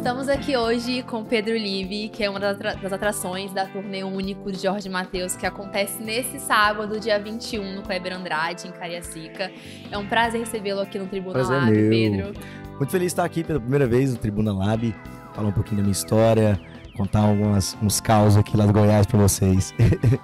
Estamos aqui hoje com Pedro Live, que é uma das atrações da turnê único de Jorge Mateus que acontece nesse sábado, dia 21, no Kleber Andrade, em Cariacica. É um prazer recebê-lo aqui no Tribuna prazer Lab, Pedro. Muito feliz de estar aqui pela primeira vez no Tribuna Lab, falar um pouquinho da minha história, contar algumas, uns caos aqui lá do Goiás para vocês.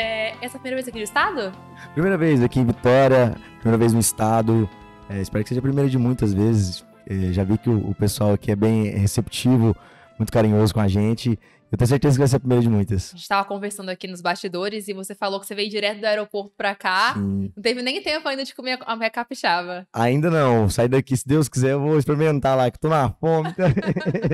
É, essa é primeira vez aqui no estado? Primeira vez aqui em Vitória, primeira vez no estado. É, espero que seja a primeira de muitas vezes. É, já vi que o, o pessoal aqui é bem receptivo, muito carinhoso com a gente. Eu tenho certeza que vai ser a primeira de muitas. A gente estava conversando aqui nos bastidores e você falou que você veio direto do aeroporto para cá. Sim. Não teve nem tempo ainda de comer a minha capixaba. Ainda não. Sair daqui, se Deus quiser, eu vou experimentar lá, que tô na fome.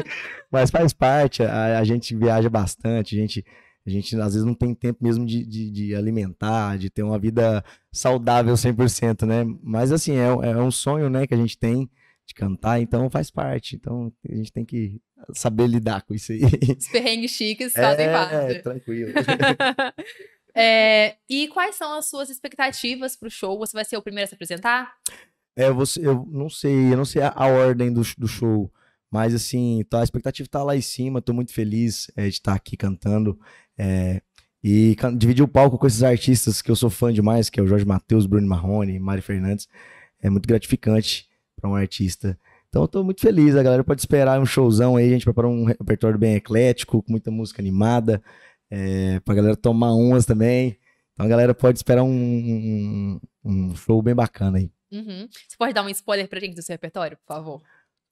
Mas faz parte. A, a, gente viaja bastante. A gente, a gente, às vezes, não tem tempo mesmo de, de, de alimentar, de ter uma vida saudável 100%, né? Mas, assim, é, é um sonho né, que a gente tem de cantar, então faz parte. Então a gente tem que saber lidar com isso aí. Os perrengues chiques é, fazem parte. É, tranquilo. é, e quais são as suas expectativas para o show? Você vai ser o primeiro a se apresentar? É, você, eu não sei, eu não sei a, a ordem do, do show, mas assim, tá, a expectativa está lá em cima, estou muito feliz é, de estar tá aqui cantando. É, e dividir o palco com esses artistas que eu sou fã demais, que é o Jorge Matheus, Bruno Marrone, Mari Fernandes, é muito gratificante para um artista. Então eu tô muito feliz, a galera pode esperar um showzão aí, a gente preparou um repertório bem eclético, com muita música animada, é, pra galera tomar umas também. Então a galera pode esperar um, um, um show bem bacana aí. Uhum. Você pode dar um spoiler pra gente do seu repertório, por favor?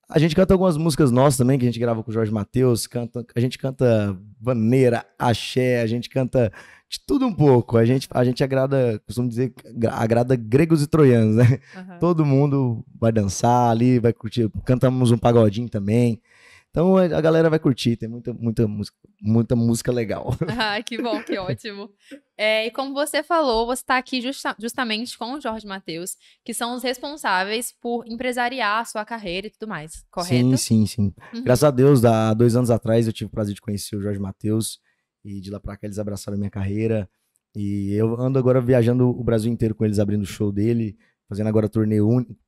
A gente canta algumas músicas nossas também, que a gente grava com o Jorge Matheus, canta, a gente canta vaneira, axé, a gente canta de tudo um pouco. A gente, a gente agrada, costumo dizer, agrada gregos e troianos, né? Uhum. Todo mundo vai dançar ali, vai curtir. Cantamos um pagodinho também. Então a galera vai curtir, tem muita, muita, música, muita música legal. Ah, que bom, que ótimo. É, e como você falou, você está aqui justa justamente com o Jorge Matheus, que são os responsáveis por empresariar a sua carreira e tudo mais, correto? Sim, sim, sim. Uhum. Graças a Deus, há dois anos atrás eu tive o prazer de conhecer o Jorge Matheus e de lá pra cá eles abraçaram minha carreira. E eu ando agora viajando o Brasil inteiro com eles, abrindo o show dele, fazendo agora turnê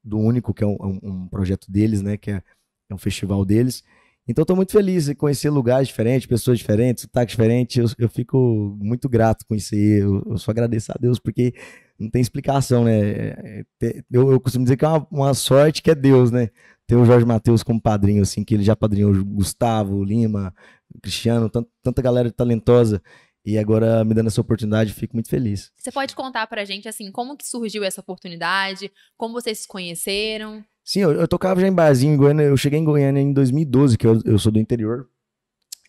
do Único, que é, é um, um projeto deles, né? Que é, é, um festival deles. Então estou muito feliz em conhecer lugares diferentes, pessoas diferentes, sotaques diferentes Eu, eu fico muito grato com isso aí. Eu, eu, só agradeço a Deus, porque não tem explicação, né? É, é, eu, eu costumo dizer que é uma, uma, sorte que é Deus, né? Ter o Jorge Matheus como padrinho, assim, que ele já padrinhou o Gustavo, Lima, Cristiano, tanta galera talentosa. E agora me dando essa oportunidade, fico muito feliz. Você pode contar pra gente, assim, como que surgiu essa oportunidade? Como vocês se conheceram? Sim, eu, eu tocava já em barzinho em Goiânia. Eu cheguei em Goiânia em 2012, que eu, eu sou do interior.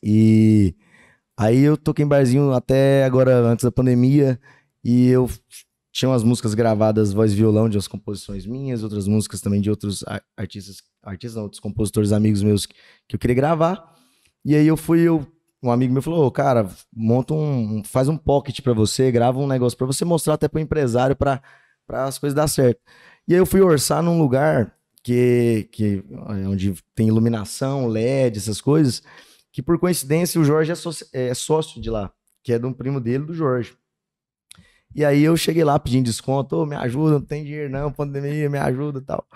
E aí eu toquei em barzinho até agora, antes da pandemia. E eu tinha umas músicas gravadas voz e violão de umas composições minhas, outras músicas também de outros artistas, artistas não, outros compositores amigos meus que eu queria gravar. E aí eu fui, eu, um amigo meu falou, cara, monta um, faz um pocket para você, grava um negócio para você mostrar até pro empresário para as coisas dar certo. E aí eu fui orçar num lugar que, que eh, onde tem iluminação, LED, essas coisas, que por coincidência o Jorge é, sócio, é sócio de lá, que é de um primo dele, do Jorge. E aí eu cheguei lá pedindo desconto, oh, me ajuda, não tem dinheiro não, pandemia, me ajuda e tal.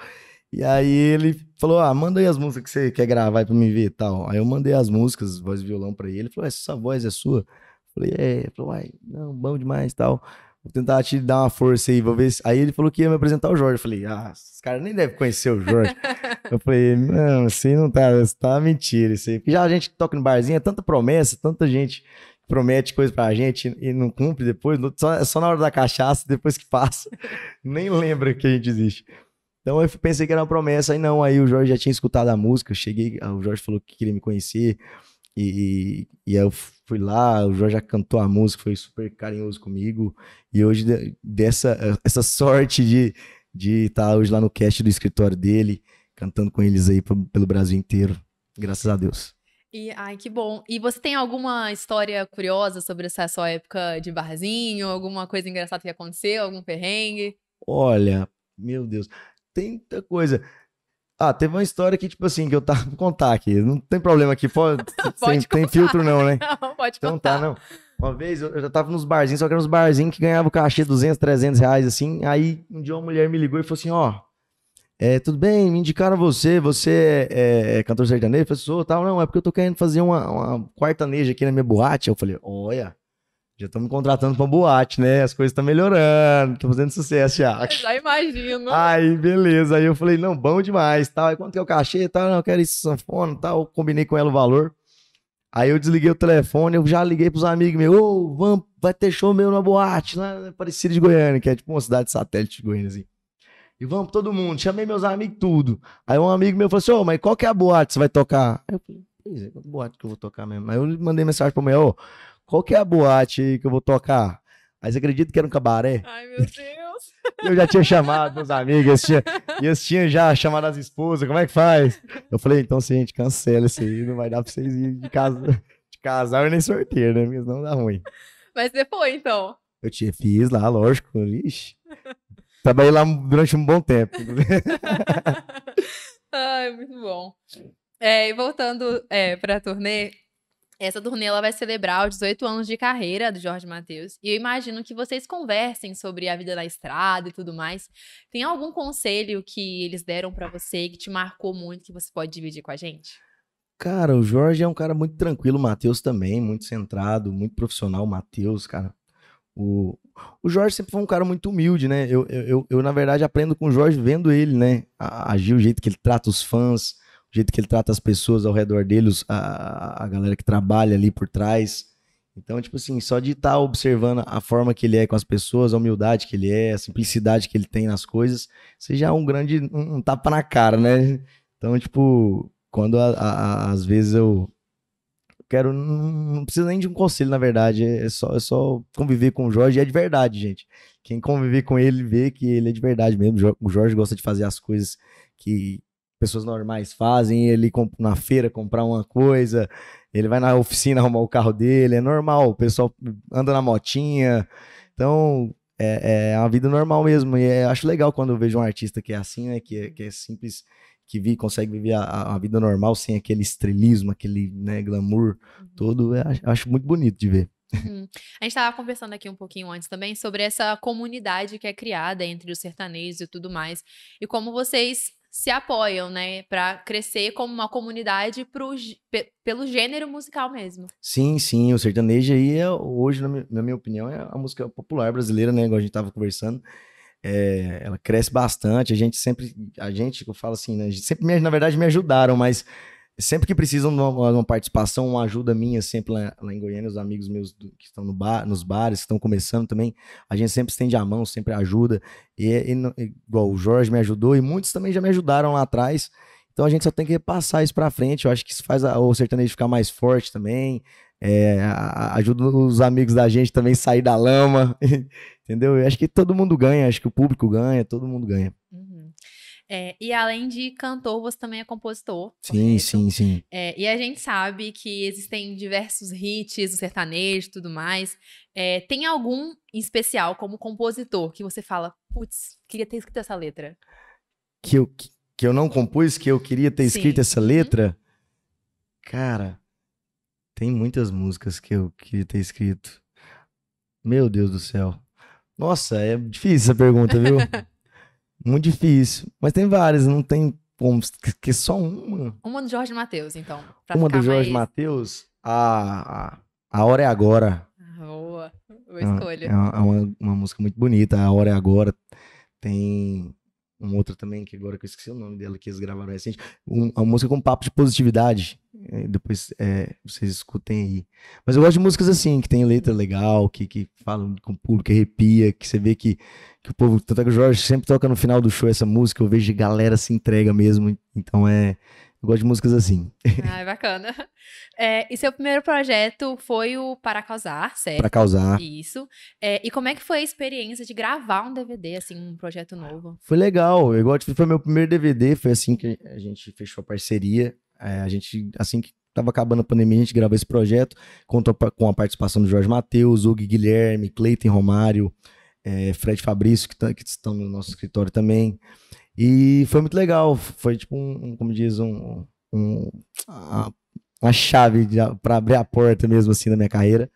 E aí ele falou: Ah, manda aí as músicas que você quer gravar pra mim ver e tal. Aí eu mandei as músicas, voz e violão pra ele. Ele falou: Essa voz é sua? Eu falei: É. Ele falou: Uai, não, bom demais e tal. Vou tentar te dar uma força aí, vou ver se... Aí ele falou que ia me apresentar o Jorge. Eu falei: Ah, esses caras nem devem conhecer o Jorge. eu falei: Não, assim não tá, isso tá mentira isso aí. Porque já a gente toca no barzinho, é tanta promessa, tanta gente promete coisa pra gente e não cumpre depois, só, é só na hora da cachaça, depois que passa, nem lembra que a gente existe. Então eu pensei que era uma promessa, aí não, aí o Jorge já tinha escutado a música, eu cheguei, o Jorge falou que queria me conhecer, e, e eu fui lá, o Jorge já cantou a música, foi super carinhoso comigo, e hoje dessa essa sorte de de estar tá hoje lá no cast do escritório dele, cantando com eles aí pelo Brasil inteiro, graças a Deus. E, ai, que bom. E você tem alguma história curiosa sobre essa sua época de barzinho? Alguma coisa engraçada que aconteceu? Algum perrengue? Olha, meu Deus tanta coisa. Ah, teve uma história que, tipo assim, que eu tava. Vou contar aqui. Não tem problema aqui. Pode, pode tem, tem, filtro, não, né? Não, pode então, tá, contar. Então tá, não. Uma vez eu, já tava nos barzinhos, só que era nos barzinhos que ganhava o cachê 200, 300 reais, assim. Aí um dia uma mulher me ligou e falou assim: ó, é, tudo bem, me indicaram você, você é, é, é cantor sertanejo, sou tal. Não, é porque eu tô querendo fazer uma, uma, quartaneja aqui na minha boate. Eu falei: olha, já estamos contratando para boate, né? As coisas estão tá melhorando, estamos fazendo sucesso já. Já imagino. Aí, beleza. Aí eu falei, não, bom demais, tal. Aí quanto que é o cachê, tal? Não, eu quero esse sanfona, tal. combinei com ela o valor. Aí eu desliguei o telefone, eu já liguei pros amigos meus, ô, oh, vai ter show meu na boate, lá na Parecida de Goiânia, que é tipo uma cidade satélite de Goiânia, assim. E vamos todo mundo, chamei meus amigos tudo. Aí um amigo meu falou assim, ô, oh, mas qual que é a boate que você vai tocar? Aí eu falei, pois é, qual boate que eu vou tocar mesmo? Aí eu mandei mensagem pro meu, ô... Oh, qual que é a boate aí que eu vou tocar? Mas acredito que era um cabaré. Ai, meu Deus. eu já tinha chamado meus amigos, eles tinham, eles tinham já chamado as esposas, como é que faz? Eu falei, então, a gente, cancela isso aí, não vai dar pra vocês irem de, casa, de casar e nem sorteio, né? Porque não dá ruim. Mas depois então? Eu te fiz lá, lógico. Ixi. Trabalhei lá durante um bom tempo. Ai, muito bom. É, e voltando é, pra turnê, essa turnê ela vai celebrar os 18 anos de carreira do Jorge Matheus. E eu imagino que vocês conversem sobre a vida na estrada e tudo mais. Tem algum conselho que eles deram para você que te marcou muito que você pode dividir com a gente? Cara, o Jorge é um cara muito tranquilo, o Matheus também, muito centrado, muito profissional, o Matheus, cara. O, o Jorge sempre foi um cara muito humilde, né? Eu, eu, eu, na verdade, aprendo com o Jorge vendo ele, né? Agir o jeito que ele trata os fãs, o jeito que ele trata as pessoas ao redor dele, a, a galera que trabalha ali por trás. Então, tipo assim, só de estar tá observando a forma que ele é com as pessoas, a humildade que ele é, a simplicidade que ele tem nas coisas, você já é um grande um, um tapa na cara, né? Então, tipo, quando a, a, às vezes eu quero. Não, não precisa nem de um conselho, na verdade. É, é só, é só conviver com o Jorge. É de verdade, gente. Quem conviver com ele vê que ele é de verdade mesmo. O Jorge gosta de fazer as coisas que, pessoas normais fazem, ele na feira comprar uma coisa, ele vai na oficina arrumar o carro dele, é normal, o pessoal anda na motinha. Então, é, é uma vida normal mesmo. E é, acho legal quando eu vejo um artista que é assim, né? Que é, que é simples, que vi, consegue viver a, a, vida normal sem aquele estrelismo, aquele né, glamour uhum. todo. É, acho muito bonito de ver. Uhum. A gente estava conversando aqui um pouquinho antes também sobre essa comunidade que é criada entre os sertanejos e tudo mais, e como vocês se apoiam, né, para crescer como uma comunidade pro, pelo gênero musical mesmo. Sim, sim, o sertanejo aí é, hoje, na minha, minha, opinião, é a música popular brasileira, né, igual a gente tava conversando. É, ela cresce bastante, a gente sempre, a gente, eu falo assim, né, sempre, na verdade, me ajudaram, mas sempre que precisam de uma, uma, participação, uma ajuda minha, sempre lá, lá em Goiânia, os amigos meus do, que estão no bar, nos bares, que estão começando também, a gente sempre estende a mão, sempre ajuda. E, e, igual o Jorge me ajudou e muitos também já me ajudaram lá atrás. Então a gente só tem que passar isso para frente. Eu acho que isso faz a, o sertanejo ficar mais forte também. É, ajuda os amigos da gente também sair da lama, entendeu? Eu acho que todo mundo ganha, acho que o público ganha, todo mundo ganha. Uhum. É, e além de cantor, você também é compositor. Sim, correto? sim, sim. É, e a gente sabe que existem diversos hits, o sertanejo e tudo mais. É, tem algum em especial como compositor que você fala, putz, queria ter escrito essa letra? Que eu, que eu não compus, que eu queria ter sim. escrito essa uhum. letra? Hum. Cara, tem muitas músicas que eu queria ter escrito. Meu Deus do céu. Nossa, é difícil essa pergunta, viu? Muito difícil. Mas tem várias, não tem como. Que só uma. Uma do Jorge Matheus, então. Uma do Jorge mais... Matheus, a, a Hora é Agora. Ah, boa, boa é escolha. É, uma, é uma, uma música muito bonita, A Hora é Agora. Tem uma outra também, que agora que eu esqueci o nome dela, que eles gravaram recente, um, uma música com papo de positividade. É, depois é, vocês escutem aí. Mas eu gosto de músicas assim, que tem letra legal, que, que falam com o público, que arrepia, que você vê que, que o povo. Tanto é que o Jorge sempre toca no final do show essa música, eu vejo galera se entrega mesmo. Então é, eu gosto de músicas assim. Ah, bacana. É, e seu primeiro projeto foi o Para Causar, certo? Para Causar. Isso. É, e como é que foi a experiência de gravar um DVD, assim, um projeto novo? Foi legal. Eu gosto, foi meu primeiro DVD, foi assim que a gente fechou a parceria. É, a gente, assim que estava acabando a pandemia, a gente gravou esse projeto, contou com a participação do Jorge Matheus, Hugo Guilherme, Cleiton Romário, é, Fred Fabrício, que, tá, que estão no nosso escritório também. E foi muito legal. Foi tipo um, um como diz, um, um ah. uma chave para abrir a porta mesmo assim da minha carreira.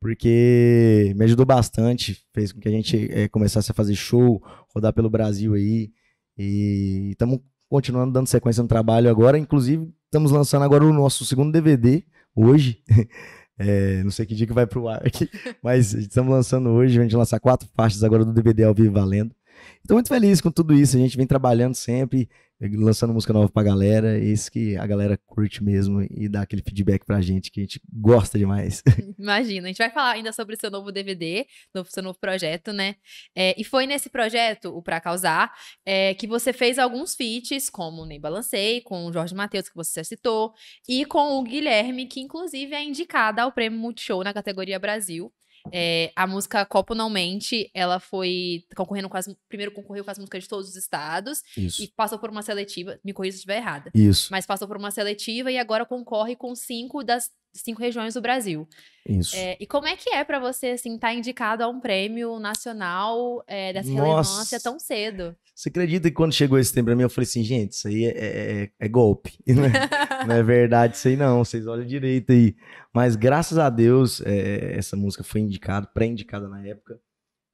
Porque me ajudou bastante, fez com que a gente é, começasse a fazer show, rodar pelo Brasil aí. E estamos continuando dando sequência no trabalho agora. Inclusive, estamos lançando agora o nosso segundo DVD hoje. É, não sei que dia que vai pro ar aqui, mas estamos lançando hoje. A gente lançar quatro faixas agora do DVD ao vivo valendo. Estou muito feliz com tudo isso. A gente vem trabalhando sempre, eh, lançando música nova pra galera. Esse que a galera curte mesmo e dá aquele feedback pra gente que a gente gosta demais. Imagina, a gente vai falar ainda sobre o seu novo DVD, novo, seu novo projeto, né? É, e foi nesse projeto, o Pra Causar, é, que você fez alguns feats, como Nem Balancei, com o Jorge Matheus, que você já citou, e com o Guilherme, que inclusive é indicada ao prêmio Multishow na categoria Brasil. É, a música Copo Não Mente, ela foi concorrendo com as. Primeiro concorreu com as músicas de todos os estados. Isso. E passou por uma seletiva. Me corrija se estiver errada. Isso. Mas passou por uma seletiva e agora concorre com cinco das cinco regiões do Brasil. Isso. É, e como é que é para você, assim, estar tá indicado a um prêmio nacional é, dessa Nossa. relevância tão cedo? Você acredita que quando chegou esse tempo pra mim, eu falei assim, gente, isso aí é, é, é, é golpe. Não é, não é verdade isso aí, não. Vocês olham direito aí. Mas graças a Deus, é, essa música foi indicada, pré-indicada na época.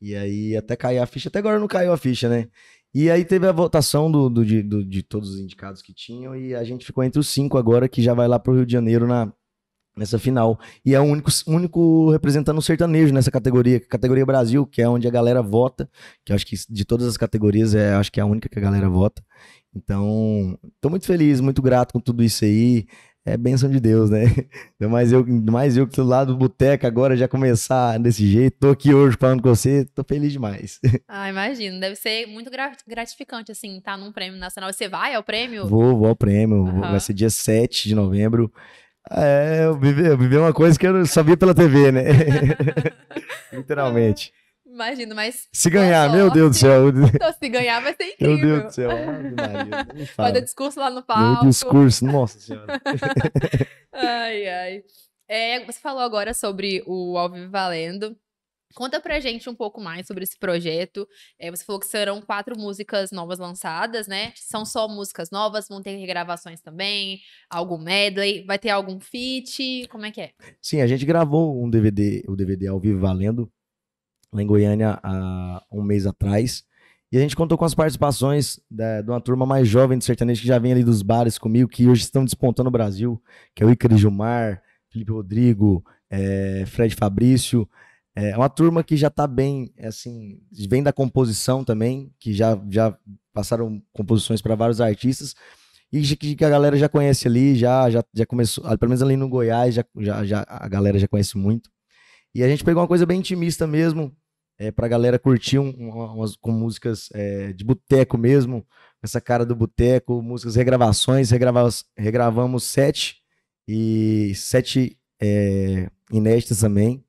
E aí até caiu a ficha. Até agora não caiu a ficha, né? E aí teve a votação do, do, de, do, de, todos os indicados que tinham e a gente ficou entre os cinco agora, que já vai lá pro Rio de Janeiro na nessa final. E é o único, único representando sertanejo nessa categoria, categoria Brasil, que é onde a galera vota, que acho que de todas as categorias é acho que é a única que a galera vota. Então, estou muito feliz, muito grato com tudo isso aí. É benção de Deus, né? Mas eu, mais eu que tô lá do boteco agora já começar desse jeito, tô aqui hoje falando com você, tô feliz demais. Ah, imagino, deve ser muito gratificante assim, estar tá num prêmio nacional. Você vai ao prêmio? Vou, vou ao prêmio, uhum. vai ser dia 7 de novembro. É, eu vivi, eu vivi uma coisa que eu só pela TV, né? Literalmente. Imagino, mas. Se ganhar, meu Deus do céu. Então, se ganhar, vai ser incrível. Meu Deus do céu. Fazer discurso lá no palco. Meu discurso, nossa senhora. ai, ai. É, você falou agora sobre o Alvio Valendo. Conta pra gente um pouco mais sobre esse projeto. É, você falou que serão quatro músicas novas lançadas, né? São só músicas novas, vão ter regravações também, algum medley, vai ter algum feat, como é que é? Sim, a gente gravou um DVD, o DVD ao vivo valendo, lá em Goiânia, há um mês atrás. E a gente contou com as participações da, de uma turma mais jovem de sertanejo que já vem ali dos bares comigo, que hoje estão despontando o Brasil, que é o Icaro Gilmar, Felipe Rodrigo, é, Fred Fabrício. É, é uma turma que já está bem, é assim, vem da composição também, que já, já passaram composições para vários artistas e que, a galera já conhece ali, já, já, já começou, ah, pelo menos ali no Goiás, já, já, já a galera já conhece muito. E a gente pegou uma coisa bem intimista mesmo, é, pra galera curtir um, umas, com músicas é, de boteco mesmo, essa cara do boteco, músicas, regravações, regravamos, regravamos sete e sete é, inéditas também.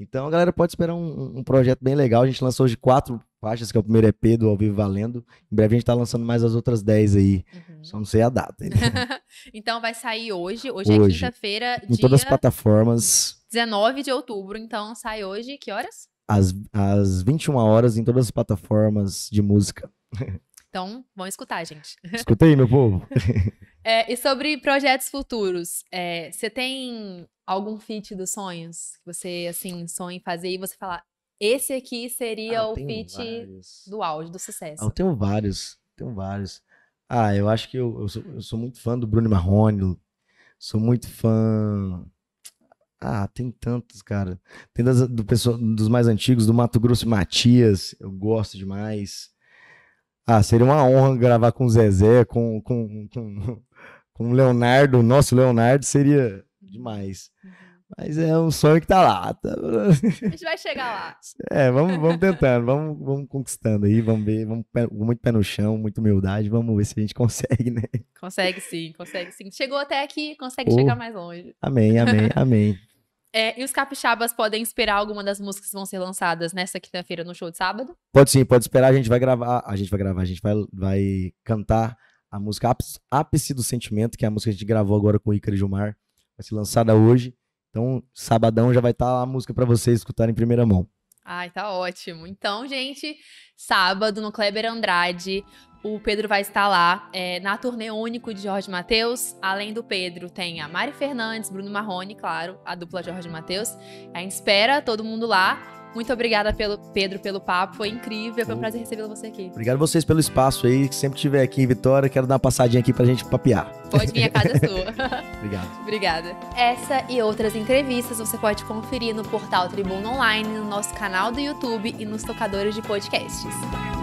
Então a galera pode esperar um, um, projeto bem legal. A gente lançou hoje quatro faixas, que é o primeiro EP do Ao Vivo Valendo. Em breve a gente tá lançando mais as outras dez aí. Uhum. Só não sei a data. Né? então vai sair hoje. Hoje, é hoje. é quinta-feira. Em dia... todas as plataformas. 19 de outubro. Então sai hoje. Que horas? Às, às 21 horas em todas as plataformas de música. Então, vão escutar, gente. Escuta aí, meu povo. é, e sobre projetos futuros, é, você tem algum feat dos sonhos que você, assim, sonha em fazer e você falar, esse aqui seria ah, o feat vários. do auge, do sucesso? Ah, eu tenho vários, tenho vários. Ah, eu acho que eu, eu, sou, eu sou muito fã do Bruno Marrone, sou muito fã ah, tem tantos, cara. Tem das, do pessoal, dos mais antigos, do Mato Grosso e Matias, eu gosto demais. Ah, seria uma honra gravar com o Zezé, com, com, com, com o Leonardo, nosso Leonardo, seria demais. Mas é um sonho que tá lá. Tá? A gente vai chegar lá. É, vamos, vamos tentando, vamos, vamos conquistando aí, vamos ver, vamos pé, muito pé no chão, muita humildade, vamos ver se a gente consegue, né? Consegue sim, consegue sim. Chegou até aqui, consegue oh, chegar mais longe. Amém, amém, amém. É, e os capixabas podem esperar alguma das músicas que vão ser lançadas nessa quinta-feira no show de sábado? Pode sim, pode esperar. A gente vai gravar, a gente vai gravar, a gente vai, vai cantar a música Ápice do Sentimento, que é a música que a gente gravou agora com o Ícaro Gilmar. Vai ser lançada hoje. Então, sabadão já vai estar tá a música para vocês escutarem em primeira mão. Ai, tá ótimo. Então, gente, sábado no Kleber Andrade, o Pedro vai estar lá é, na turnê único de Jorge Matheus. Além do Pedro, tem a Mari Fernandes, Bruno Marrone, claro, a dupla Jorge Matheus. A gente espera todo mundo lá. Muito obrigada, pelo Pedro, pelo papo. Foi incrível. Foi um prazer recebê-lo você aqui. Obrigado vocês pelo espaço aí. Que sempre tiver aqui em Vitória, quero dar uma passadinha aqui pra gente papear. Pode vir, a casa é sua. Obrigado. Obrigada. Essa e outras entrevistas você pode conferir no portal Tribuna Online, no nosso canal do YouTube e nos tocadores de podcasts.